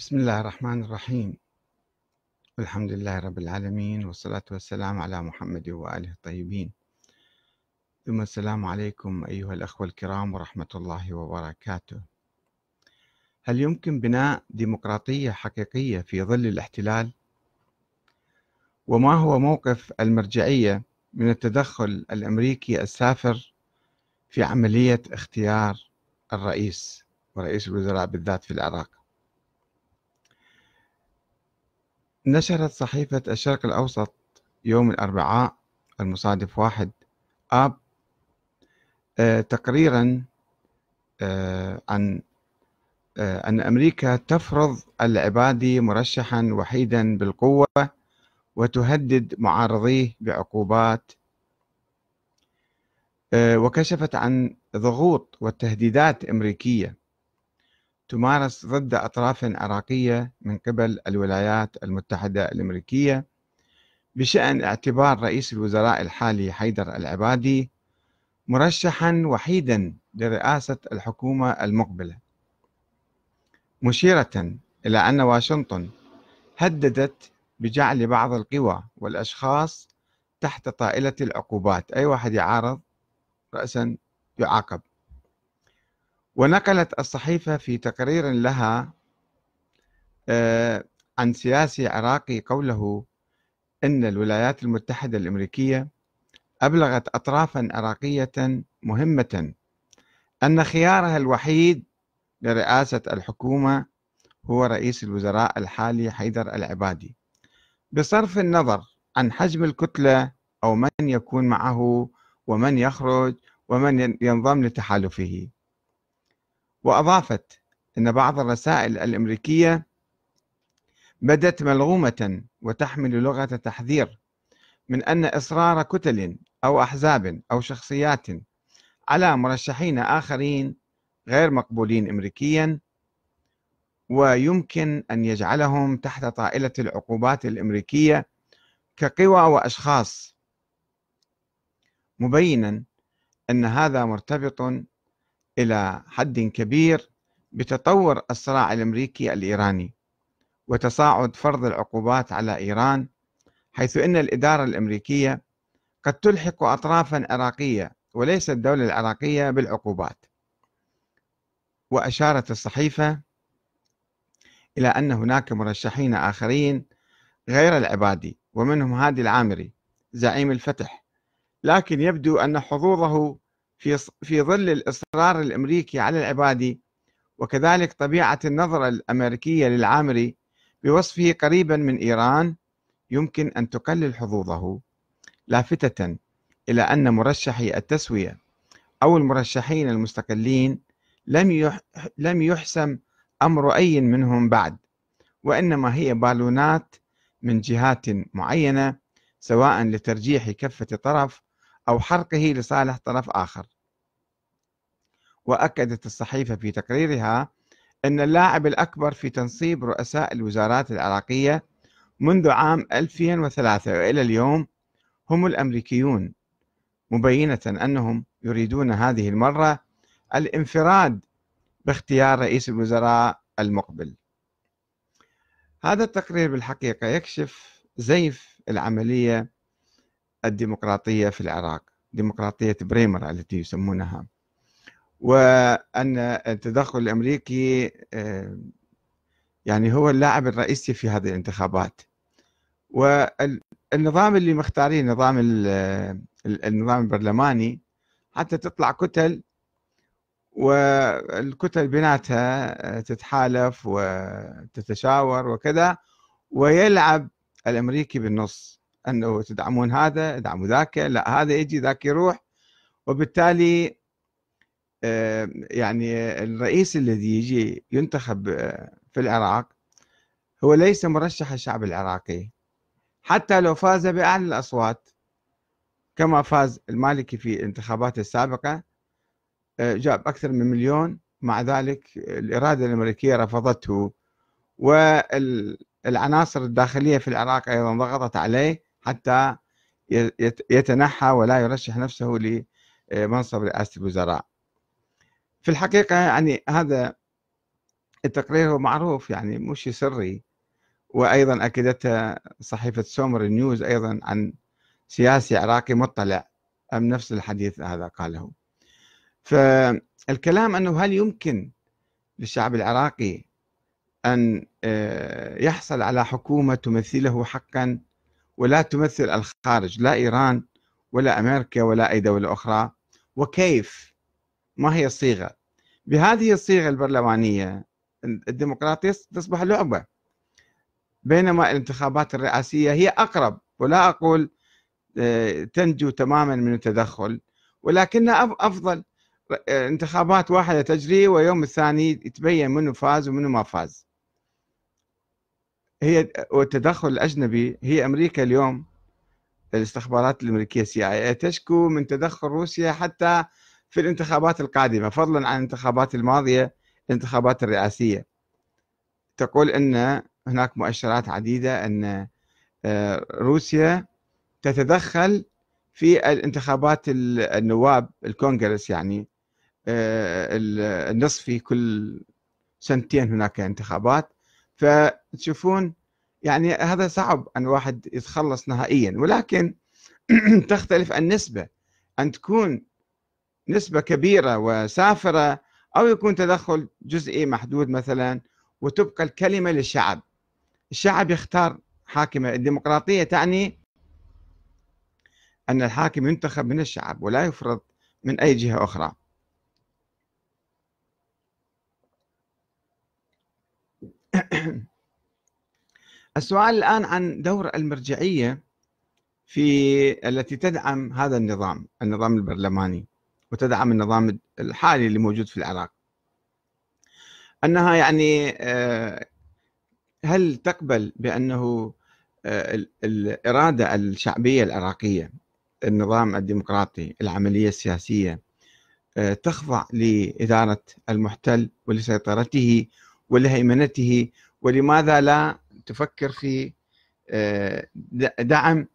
بسم الله الرحمن الرحيم والحمد لله رب العالمين والصلاة والسلام على محمد وآله الطيبين ثم السلام عليكم أيها الأخوة الكرام ورحمة الله وبركاته هل يمكن بناء ديمقراطية حقيقية في ظل الاحتلال؟ وما هو موقف المرجعية من التدخل الأمريكي السافر في عملية اختيار الرئيس ورئيس الوزراء بالذات في العراق؟ نشرت صحيفة الشرق الأوسط يوم الأربعاء المصادف واحد آب آه، تقريرا آه، عن آه، أن أمريكا تفرض العبادي مرشحا وحيدا بالقوة وتهدد معارضيه بعقوبات وكشفت عن ضغوط وتهديدات أمريكية تمارس ضد أطراف عراقية من قبل الولايات المتحدة الأمريكية بشأن اعتبار رئيس الوزراء الحالي حيدر العبادي مرشحا وحيدا لرئاسة الحكومة المقبلة مشيرة إلى أن واشنطن هددت بجعل بعض القوى والأشخاص تحت طائلة العقوبات أي واحد يعارض رأسا يعاقب ونقلت الصحيفة في تقرير لها آه، عن سياسي عراقي قوله إن الولايات المتحدة الأمريكية أبلغت أطرافا عراقية مهمة أن خيارها الوحيد لرئاسة الحكومة هو رئيس الوزراء الحالي حيدر العبادي بصرف النظر عن حجم الكتلة أو من يكون معه ومن يخرج ومن ينضم لتحالفه وأضافت أن بعض الرسائل الأمريكية بدت ملغومة وتحمل لغة تحذير من أن إصرار كتل أو أحزاب أو شخصيات على مرشحين آخرين غير مقبولين أمريكيا ويمكن أن يجعلهم تحت طائلة العقوبات الأمريكية كقوى وأشخاص مبينا أن هذا مرتبط إلى حد كبير بتطور الصراع الأمريكي الإيراني وتصاعد فرض العقوبات على إيران حيث أن الإدارة الأمريكية قد تلحق أطرافا عراقية وليس الدولة العراقية بالعقوبات وأشارت الصحيفة إلى أن هناك مرشحين آخرين غير العبادي ومنهم هادي العامري زعيم الفتح لكن يبدو أن حظوظه في في ظل الإصرار الأمريكي على العبادي وكذلك طبيعة النظرة الأمريكية للعامري بوصفه قريبا من إيران يمكن أن تقلل حظوظه لافتة إلى أن مرشحي التسوية أو المرشحين المستقلين لم لم يحسم أمر أي منهم بعد وإنما هي بالونات من جهات معينة سواء لترجيح كفة طرف أو حرقه لصالح طرف آخر وأكدت الصحيفة في تقريرها أن اللاعب الأكبر في تنصيب رؤساء الوزارات العراقية منذ عام 2003 وإلى اليوم هم الأمريكيون مبينة أنهم يريدون هذه المرة الانفراد باختيار رئيس الوزراء المقبل هذا التقرير بالحقيقة يكشف زيف العملية الديمقراطية في العراق ديمقراطية بريمر التي يسمونها وأن التدخل الأمريكي آه، يعني هو اللاعب الرئيسي في هذه الانتخابات والنظام اللي مختارين نظام آه، النظام البرلماني حتى تطلع كتل والكتل بيناتها آه، تتحالف وتتشاور وكذا ويلعب الامريكي بالنص انه تدعمون هذا ادعموا ذاك لا هذا يجي ذاك يروح وبالتالي يعني الرئيس الذي يجي ينتخب آه، في العراق هو ليس مرشح الشعب العراقي حتى لو فاز باعلى الاصوات كما فاز المالكي في الانتخابات السابقه آه، جاب اكثر من مليون مع ذلك الاراده الامريكيه رفضته والعناصر الداخليه في العراق ايضا ضغطت عليه حتى يتنحى ولا يرشح نفسه لمنصب آه، رئاسة الوزراء في الحقيقة يعني هذا التقرير هو معروف يعني مش سري وأيضا أكدتها صحيفة سومر نيوز أيضا عن سياسي عراقي مطلع أم نفس الحديث هذا قاله فالكلام أنه هل يمكن للشعب العراقي أن آه، يحصل على حكومة تمثله حقا ولا تمثل الخارج لا إيران ولا أمريكا ولا أي دولة أخرى وكيف ما هي الصيغة بهذه الصيغة البرلمانية الديمقراطية تصبح لعبة بينما الانتخابات الرئاسية هي أقرب ولا أقول آه، تنجو تماما من التدخل ولكنها أفضل آه، انتخابات واحدة تجري ويوم الثاني يتبين منو فاز ومنو ما فاز هي والتدخل الاجنبي هي امريكا اليوم الاستخبارات الامريكيه سي اي تشكو من تدخل روسيا حتى في الانتخابات القادمه فضلا عن الانتخابات الماضيه الانتخابات الرئاسيه تقول ان هناك مؤشرات عديده ان آه، روسيا تتدخل في الانتخابات النواب الكونغرس يعني آه، النصفي كل سنتين هناك انتخابات فتشوفون يعني هذا صعب أن واحد يتخلص نهائيا ولكن تختلف النسبة أن تكون نسبة كبيرة وسافرة أو يكون تدخل جزئي محدود مثلا وتبقى الكلمة للشعب الشعب يختار حاكمة الديمقراطية تعني أن الحاكم ينتخب من الشعب ولا يفرض من أي جهة أخرى السؤال الآن عن دور المرجعية في التي تدعم هذا النظام النظام البرلماني وتدعم النظام الحالي اللي موجود في العراق أنها يعني آه، هل تقبل بأنه آه، الإرادة الشعبية العراقية النظام الديمقراطي العملية السياسية آه، تخضع لإدارة المحتل ولسيطرته ولهيمنته ولماذا لا تفكر في آه، دعم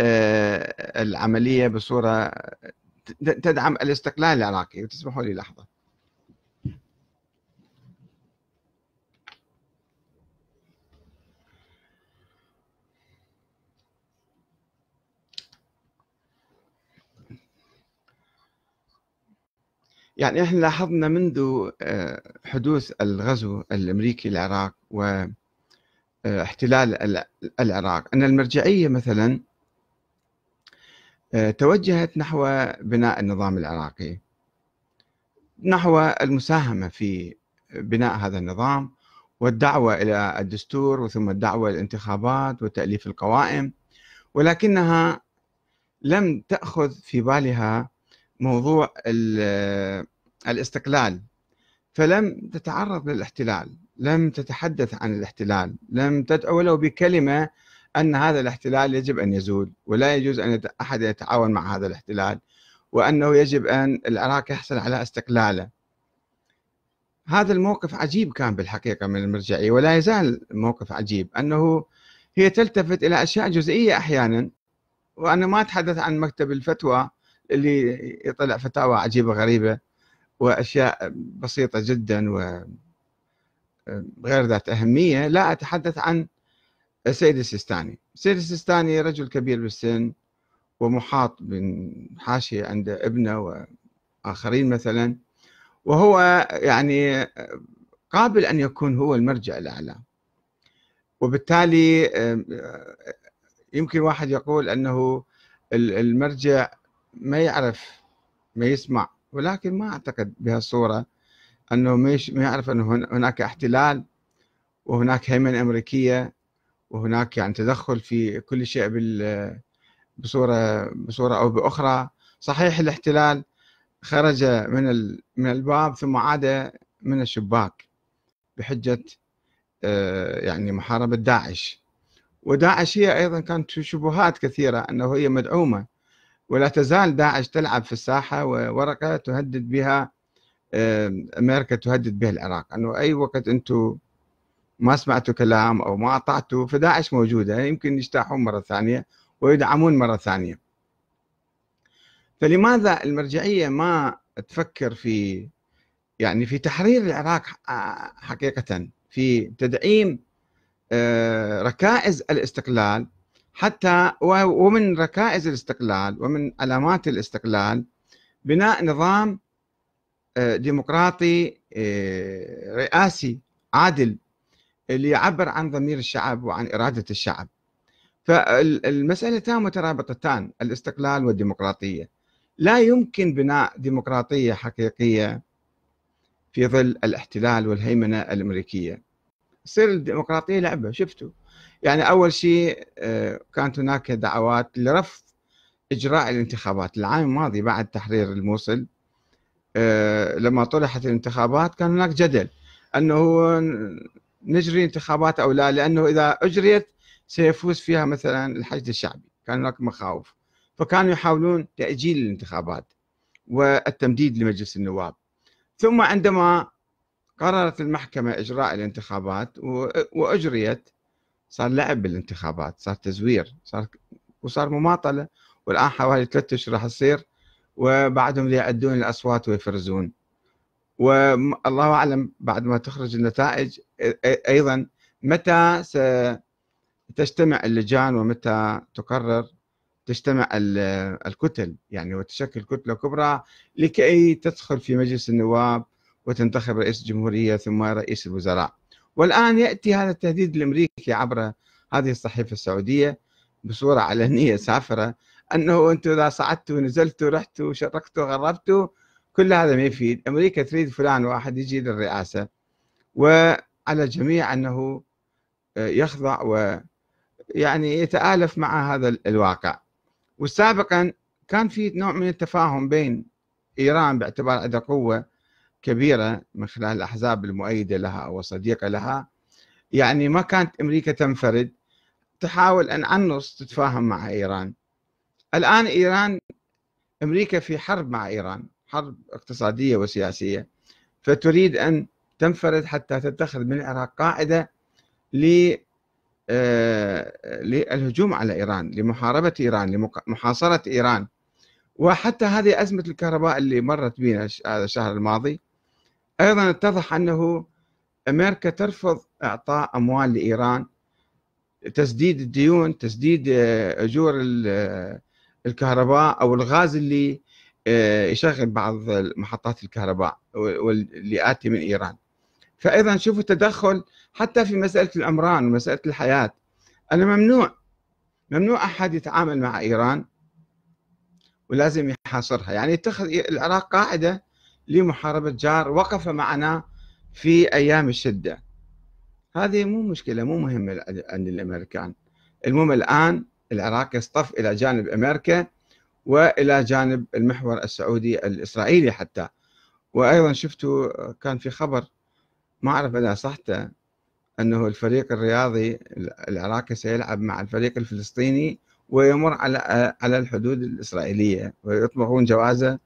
آه، العمليه بصوره تدعم الاستقلال العراقي وتسمحوا لي لحظه يعني احنا لاحظنا منذ آه، حدوث الغزو الامريكي للعراق واحتلال آه، العراق ان المرجعيه مثلا آه، توجهت نحو بناء النظام العراقي نحو المساهمه في بناء هذا النظام والدعوه الى الدستور وثم الدعوه للانتخابات وتاليف القوائم ولكنها لم تاخذ في بالها موضوع الاستقلال فلم تتعرض للاحتلال لم تتحدث عن الاحتلال لم تدعو ولو بكلمة أن هذا الاحتلال يجب أن يزول ولا يجوز أن أحد يتعاون مع هذا الاحتلال وأنه يجب أن العراق يحصل على استقلاله هذا الموقف عجيب كان بالحقيقة من المرجعية ولا يزال موقف عجيب أنه هي تلتفت إلى أشياء جزئية أحيانا وأنا ما أتحدث عن مكتب الفتوى اللي يطلع فتاوى عجيبه غريبه واشياء بسيطه جدا وغير ذات اهميه لا اتحدث عن السيد السيستاني السيد السيستاني رجل كبير بالسن ومحاط بحاشية عند ابنه واخرين مثلا وهو يعني قابل ان يكون هو المرجع الاعلى وبالتالي آه، يمكن واحد يقول انه المرجع ما يعرف ما يسمع ولكن ما أعتقد بهالصورة أنه ما يعرف أنه هناك احتلال وهناك هيمنة أمريكية وهناك يعني تدخل في كل شيء بصورة بصورة أو بأخرى صحيح الاحتلال خرج من من الباب ثم عاد من الشباك بحجة آه، يعني محاربة داعش وداعش هي أيضا كانت شبهات كثيرة أنه هي مدعومة ولا تزال داعش تلعب في الساحة وورقة تهدد بها أمريكا تهدد بها العراق أنه أي وقت أنتم ما سمعتوا كلام أو ما أطعتوا فداعش موجودة يمكن يجتاحون مرة ثانية ويدعمون مرة ثانية فلماذا المرجعية ما تفكر في يعني في تحرير العراق حقيقة في تدعيم ركائز الاستقلال حتى ومن ركائز الاستقلال ومن علامات الاستقلال بناء نظام آه، ديمقراطي آه، رئاسي عادل اللي يعبر عن ضمير الشعب وعن إرادة الشعب فالمسألتان مترابطتان الاستقلال والديمقراطية لا يمكن بناء ديمقراطية حقيقية في ظل الاحتلال والهيمنة الأمريكية تصير الديمقراطية لعبة شفتوا يعني أول شيء آه، كانت هناك دعوات لرفض إجراء الانتخابات العام الماضي بعد تحرير الموصل آه، لما طرحت الانتخابات كان هناك جدل أنه نجري انتخابات أو لا لأنه إذا أجريت سيفوز فيها مثلا الحشد الشعبي كان هناك مخاوف فكانوا يحاولون تأجيل الانتخابات والتمديد لمجلس النواب ثم عندما قررت المحكمة إجراء الانتخابات وأجريت صار لعب بالانتخابات صار تزوير صار وصار مماطله والان حوالي ثلاثة اشهر راح تصير وبعدهم يعدون الاصوات ويفرزون والله اعلم بعد ما تخرج النتائج ايضا متى ستجتمع اللجان ومتى تقرر تجتمع الكتل يعني وتشكل كتله كبرى لكي تدخل في مجلس النواب وتنتخب رئيس الجمهوريه ثم رئيس الوزراء. والآن يأتي هذا التهديد الأمريكي عبر هذه الصحيفة السعودية بصورة علنية سافرة أنه أنتم إذا صعدتوا نزلتوا رحتوا شرقتوا غربتوا كل هذا ما يفيد أمريكا تريد فلان واحد يجي للرئاسة وعلى الجميع أنه آه، يخضع و يعني يتآلف مع هذا الواقع وسابقا كان في نوع من التفاهم بين إيران باعتبار عندها قوة كبيرة من خلال الأحزاب المؤيدة لها أو صديقة لها يعني ما كانت أمريكا تنفرد تحاول أن عن تتفاهم مع إيران الآن إيران أمريكا في حرب مع إيران حرب اقتصادية وسياسية فتريد أن تنفرد حتى تتخذ من العراق قاعدة آه، للهجوم على إيران لمحاربة إيران لمحاصرة إيران وحتى هذه أزمة الكهرباء اللي مرت بنا هذا الشهر الماضي أيضا اتضح أنه أمريكا ترفض إعطاء أموال لإيران تسديد الديون تسديد آه، أجور آه، الكهرباء أو الغاز اللي آه، يشغل بعض محطات الكهرباء واللي آتي من إيران فايضا شوفوا التدخل حتى في مساله العمران ومساله الحياه انا ممنوع ممنوع احد يتعامل مع ايران ولازم يحاصرها يعني اتخذ العراق قاعده لمحاربة جار وقف معنا في أيام الشدة هذه مو مشكلة مو مهمة عند الأمريكان المهم الآن العراق يصطف إلى جانب أمريكا والى جانب المحور السعودي الاسرائيلي حتى وايضا شفتوا كان في خبر ما اعرف اذا صحته انه الفريق الرياضي العراقي سيلعب مع الفريق الفلسطيني ويمر على على الحدود الاسرائيليه ويطبعون جوازه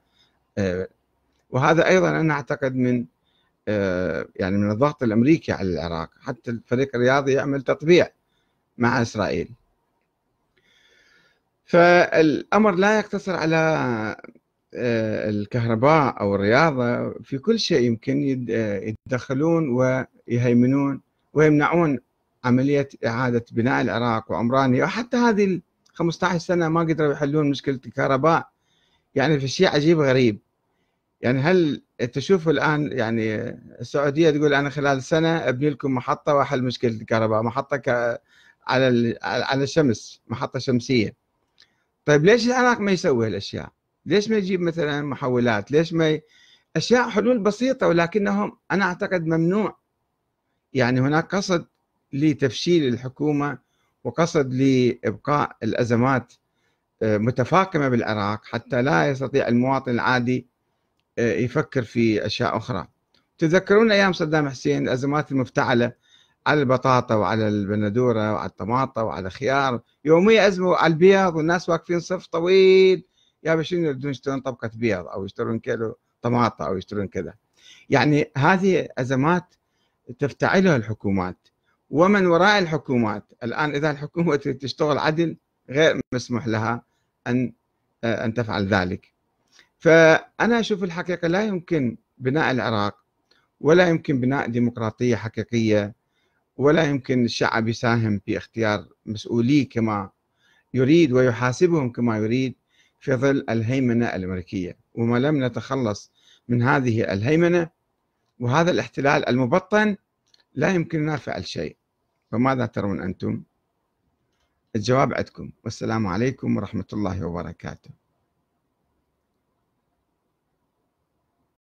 آه، وهذا أيضا أنا أعتقد من آه، يعني من الضغط الأمريكي على العراق حتى الفريق الرياضي يعمل تطبيع مع إسرائيل فالأمر لا يقتصر على آه، الكهرباء أو الرياضة في كل شيء يمكن يتدخلون آه، ويهيمنون ويمنعون عملية إعادة بناء العراق وعمراني وحتى هذه 15 سنة ما قدروا يحلون مشكلة الكهرباء يعني في شيء عجيب غريب يعني هل تشوف الان يعني السعوديه تقول انا خلال سنه ابني لكم محطه واحل مشكله الكهرباء محطه ك... على على الشمس محطه شمسيه طيب ليش العراق ما يسوي هالاشياء؟ ليش ما يجيب مثلا محولات؟ ليش ما ي... اشياء حلول بسيطه ولكنهم انا اعتقد ممنوع يعني هناك قصد لتفشيل الحكومه وقصد لابقاء الازمات آه، متفاقمه بالعراق حتى لا يستطيع المواطن العادي آه، يفكر في اشياء اخرى تذكرون ايام صدام حسين الازمات المفتعله على البطاطا وعلى البندوره وعلى الطماطه وعلى الخيار يوميه ازمه على البيض والناس واقفين صف طويل يا بشين يريدون يشترون طبقه بيض او يشترون كيلو طماطه او يشترون كذا يعني هذه ازمات تفتعلها الحكومات ومن وراء الحكومات الان اذا الحكومه تشتغل عدل غير مسموح لها ان آه، ان تفعل ذلك فأنا أشوف الحقيقة لا يمكن بناء العراق ولا يمكن بناء ديمقراطية حقيقية ولا يمكن الشعب يساهم في اختيار مسؤوليه كما يريد ويحاسبهم كما يريد في ظل الهيمنة الأمريكية وما لم نتخلص من هذه الهيمنة وهذا الاحتلال المبطن لا يمكننا فعل شيء فماذا ترون أنتم؟ الجواب عندكم والسلام عليكم ورحمة الله وبركاته